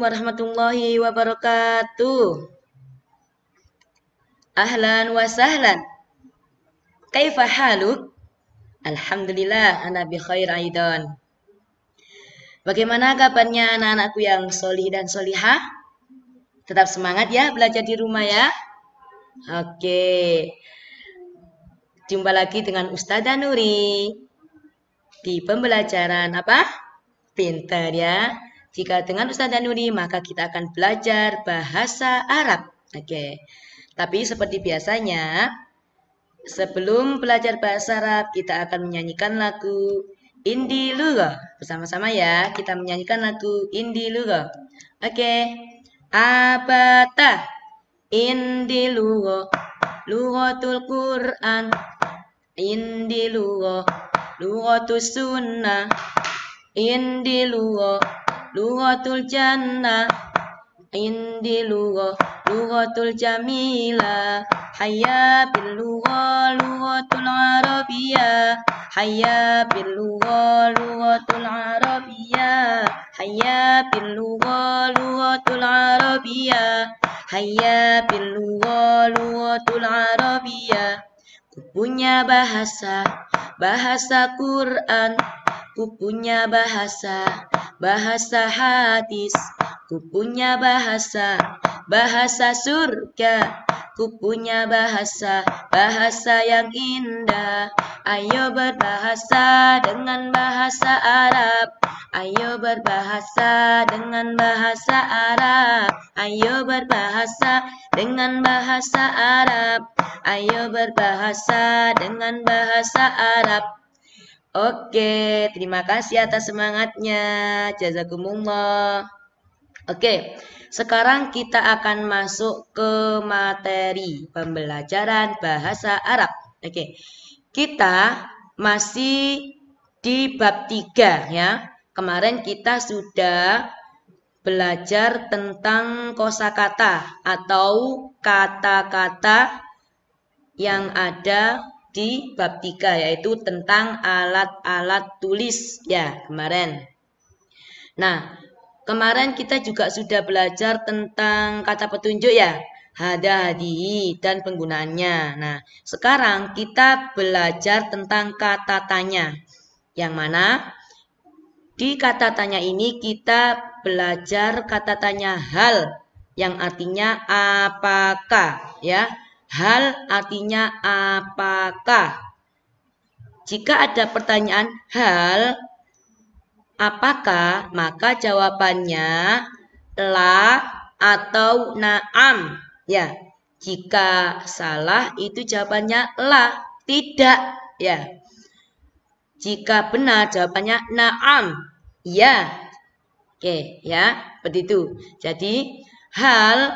Assalamualaikum warahmatullahi wabarakatuh. Ahlan wa sahlan. Kaifa haluk? Alhamdulillah, ana bi khair aidan. Bagaimana kabarnya anak-anakku yang solih dan solihah? Tetap semangat ya belajar di rumah ya. Oke. Jumpa lagi dengan Ustazah Nuri di pembelajaran apa? Pinter ya. Jika dengan Ustaz Danuri, maka kita akan belajar bahasa Arab. Oke, okay. tapi seperti biasanya, sebelum belajar bahasa Arab, kita akan menyanyikan lagu Indi Lugo. Bersama-sama ya, kita menyanyikan lagu Indi Lugo. Oke, okay. Abata Indi Lugo, Lugotul Quran, Indi Lugo, Lugotul Sunnah, Indi Lugo lughatul jannah indi lugha lughatul jamila hayya bil lugha lughatul arabiyya hayya bil lugha lughatul arabiyya hayya bil lugha lughatul arabiyya hayya bil lugha lughatul arabiyya punya bahasa, bahasa Quran. Ku punya bahasa, bahasa hadis, ku punya bahasa, bahasa surga, ku punya bahasa, bahasa yang indah. Ayo berbahasa dengan bahasa Arab. Ayo berbahasa dengan bahasa Arab. Ayo berbahasa dengan bahasa Arab. Ayo berbahasa dengan bahasa Arab. Oke, terima kasih atas semangatnya. Jazakumullah. Oke, sekarang kita akan masuk ke materi pembelajaran bahasa Arab. Oke, kita masih di bab tiga ya. Kemarin kita sudah belajar tentang kosakata atau kata-kata yang ada di bab 3 yaitu tentang alat-alat tulis ya kemarin. Nah, kemarin kita juga sudah belajar tentang kata petunjuk ya, hada hadi dan penggunaannya. Nah, sekarang kita belajar tentang kata tanya. Yang mana di kata tanya ini kita belajar kata tanya hal yang artinya apakah ya. Hal artinya apakah. Jika ada pertanyaan hal apakah, maka jawabannya la atau naam. Ya, jika salah itu jawabannya la, tidak. Ya. Jika benar jawabannya naam. Ya. Oke, ya, seperti itu. Jadi hal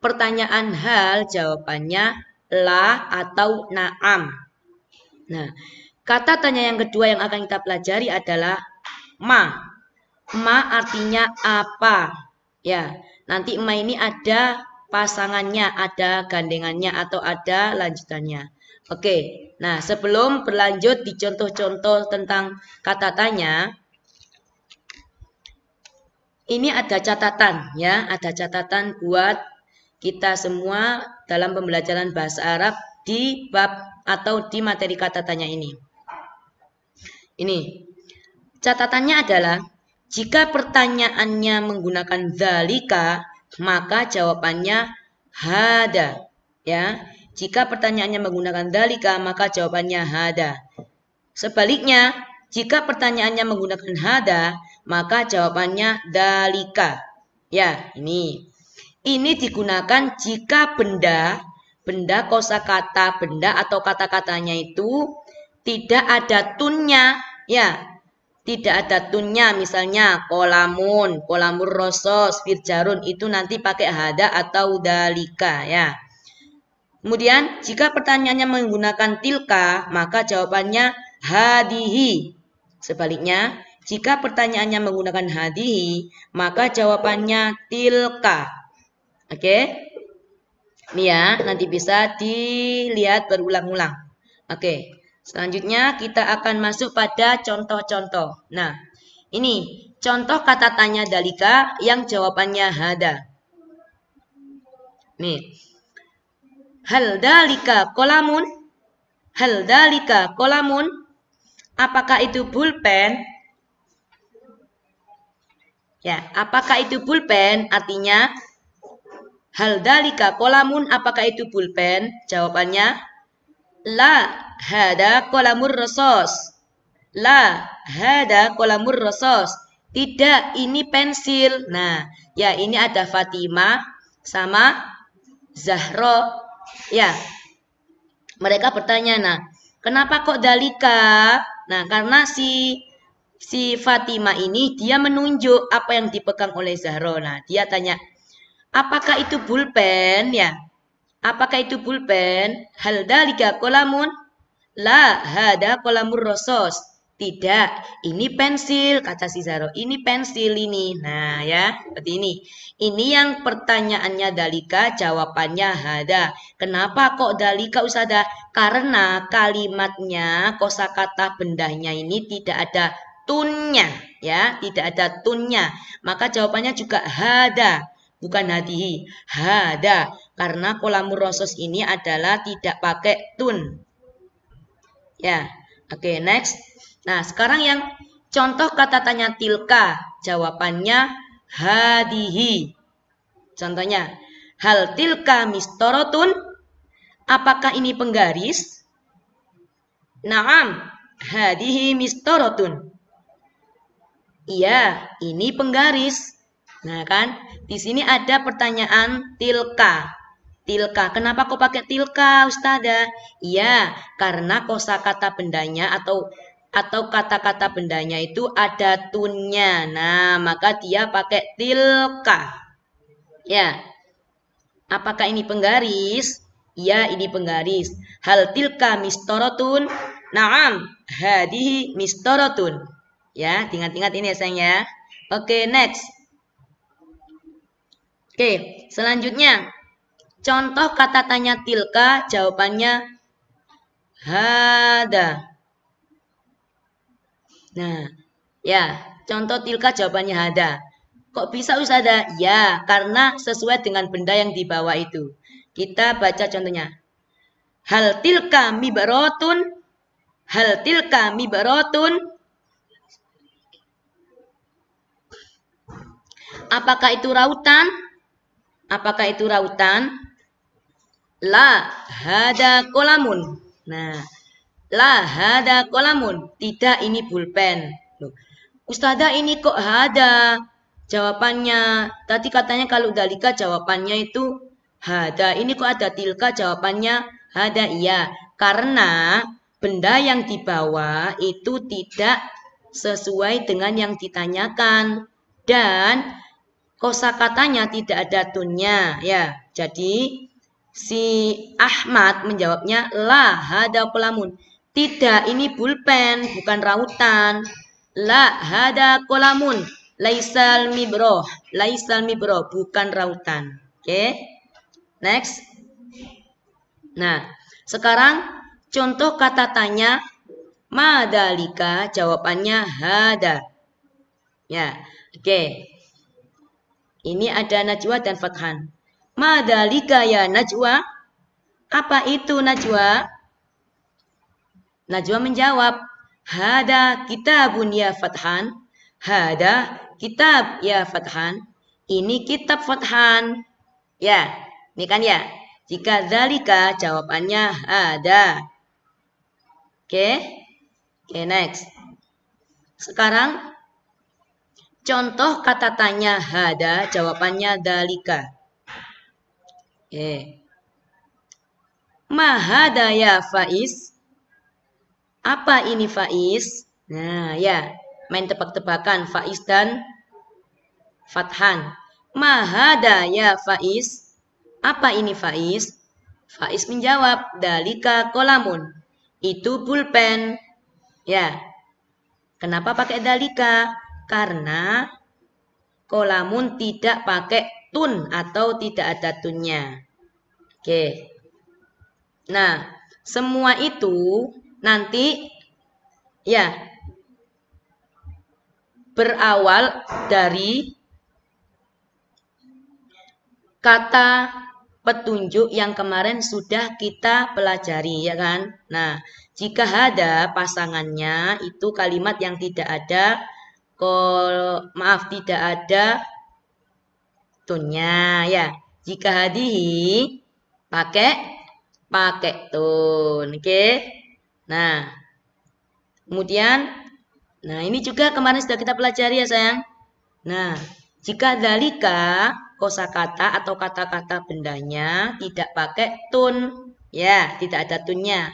Pertanyaan hal jawabannya la atau naam. Nah, kata tanya yang kedua yang akan kita pelajari adalah ma. Ma artinya apa? Ya, nanti ma ini ada pasangannya, ada gandengannya atau ada lanjutannya. Oke. Nah, sebelum berlanjut di contoh-contoh tentang kata tanya, ini ada catatan ya, ada catatan buat kita semua dalam pembelajaran bahasa Arab di bab atau di materi kata tanya ini. Ini catatannya adalah jika pertanyaannya menggunakan zalika maka jawabannya hada ya. Jika pertanyaannya menggunakan dalika, maka jawabannya hada. Sebaliknya, jika pertanyaannya menggunakan hada, maka jawabannya dalika. Ya, ini. Ini digunakan jika benda, benda kosakata, benda atau kata-katanya itu tidak ada tunnya, ya. Tidak ada tunnya, misalnya kolamun, kolamur rosos, firjarun, itu nanti pakai hada atau dalika, ya. Kemudian, jika pertanyaannya menggunakan tilka, maka jawabannya hadihi. Sebaliknya, jika pertanyaannya menggunakan hadihi, maka jawabannya tilka. Oke. Okay? Ini ya, nanti bisa dilihat berulang-ulang. Oke. Selanjutnya kita akan masuk pada contoh-contoh. Nah, ini contoh kata tanya Dalika yang jawabannya hada. Nih. Hal dalika kolamun? Hal dalika kolamun? Apakah itu pulpen? Ya, apakah itu pulpen? Artinya Hal dalika kolamun apakah itu pulpen? Jawabannya La hada kolamur resos. La hada kolamur resos. Tidak, ini pensil. Nah, ya ini ada Fatima sama Zahro. Ya, mereka bertanya, nah, kenapa kok Dalika? Nah, karena si si Fatima ini dia menunjuk apa yang dipegang oleh Zahro. Nah, dia tanya, Apakah itu pulpen ya? Apakah itu pulpen? Hal dalika kolamun? La hada kolamur rosos. Tidak, ini pensil, kata si Zaro. Ini pensil ini. Nah ya, seperti ini. Ini yang pertanyaannya Dalika, jawabannya hada. Kenapa kok Dalika usada? Karena kalimatnya, kosakata bendanya ini tidak ada tunnya. Ya, tidak ada tunnya. Maka jawabannya juga hada bukan hadihi hada karena kolamur rosos ini adalah tidak pakai tun ya oke okay, next nah sekarang yang contoh kata tanya tilka jawabannya hadihi contohnya hal tilka mistorotun apakah ini penggaris naam hadihi mistorotun iya ini penggaris nah kan di sini ada pertanyaan tilka. Tilka, kenapa kau pakai tilka, Ustazah? Iya, karena kosakata bendanya atau atau kata-kata bendanya itu ada tunnya. Nah, maka dia pakai tilka. Ya. Apakah ini penggaris? Iya, ini penggaris. Hal tilka mistorotun. Naam, hadihi mistorotun. Ya, ingat-ingat ini ya sayang ya. Oke, next. Oke, selanjutnya contoh kata tanya tilka jawabannya hada. Nah, ya, contoh tilka jawabannya hada. Kok bisa usada? Ya, karena sesuai dengan benda yang dibawa itu. Kita baca contohnya. Hal tilka mibarotun. Hal tilka mibarotun. Apakah itu rautan? Apakah itu rautan? La hada kolamun. Nah, la hada kolamun. Tidak ini pulpen. Ustadzah ini kok hada? Jawabannya, tadi katanya kalau dalika jawabannya itu hada. Ini kok ada tilka jawabannya hada iya. Karena benda yang dibawa itu tidak sesuai dengan yang ditanyakan. Dan Kosa katanya tidak ada tunnya ya. Jadi si Ahmad menjawabnya la hada kolamun. Tidak ini pulpen bukan rautan. La hada kolamun. Laisal mibro Laisal mibro bukan rautan. Oke. Okay? Next. Nah, sekarang contoh kata tanya madalika jawabannya hada. Ya. Oke. Okay. Ini ada najwa dan fathan. Madalika ya najwa? Apa itu najwa? Najwa menjawab, Hada kitabun ya fathan. Hada kitab ya fathan. Ini kitab fathan. Ya, ini kan ya. Jika zalika jawabannya ada. Oke. Okay? Oke, okay, next. Sekarang Contoh kata tanya hada, jawabannya dalika. Eh. Mahada ya Faiz. Apa ini Faiz? Nah, ya, main tebak-tebakan Faiz dan Fathan. Mahada ya Faiz. Apa ini Faiz? Faiz menjawab, dalika kolamun. Itu pulpen. Ya. Kenapa pakai dalika? karena kolamun tidak pakai tun atau tidak ada tunnya. Oke. Nah, semua itu nanti ya berawal dari kata petunjuk yang kemarin sudah kita pelajari ya kan. Nah, jika ada pasangannya itu kalimat yang tidak ada kol maaf tidak ada tunnya ya jika hadihi pakai pakai tun oke okay? nah kemudian nah ini juga kemarin sudah kita pelajari ya sayang nah jika dalika kosakata atau kata-kata bendanya tidak pakai tun ya tidak ada tunnya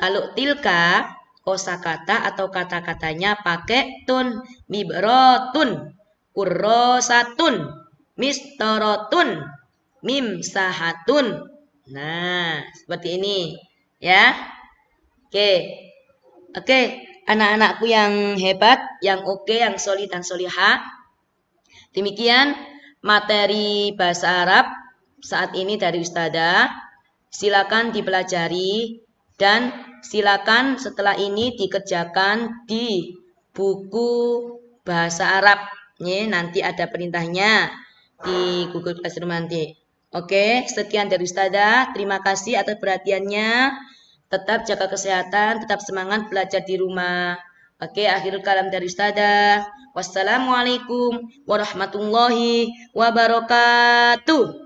kalau tilka Kosa kata atau kata-katanya pakai tun, mibrotun, kurrosatun, mistorotun, mimsahatun. Nah, seperti ini ya. Oke. Oke, anak-anakku yang hebat, yang oke, yang solid dan soliha. Demikian materi bahasa Arab saat ini dari Ustada. Silakan dipelajari dan silakan setelah ini dikerjakan di buku bahasa Arab. Ya, nanti ada perintahnya di Google Classroom nanti. Oke, sekian dari Ustazah. Terima kasih atas perhatiannya. Tetap jaga kesehatan, tetap semangat belajar di rumah. Oke, akhir kalam dari Ustazah. Wassalamualaikum warahmatullahi wabarakatuh.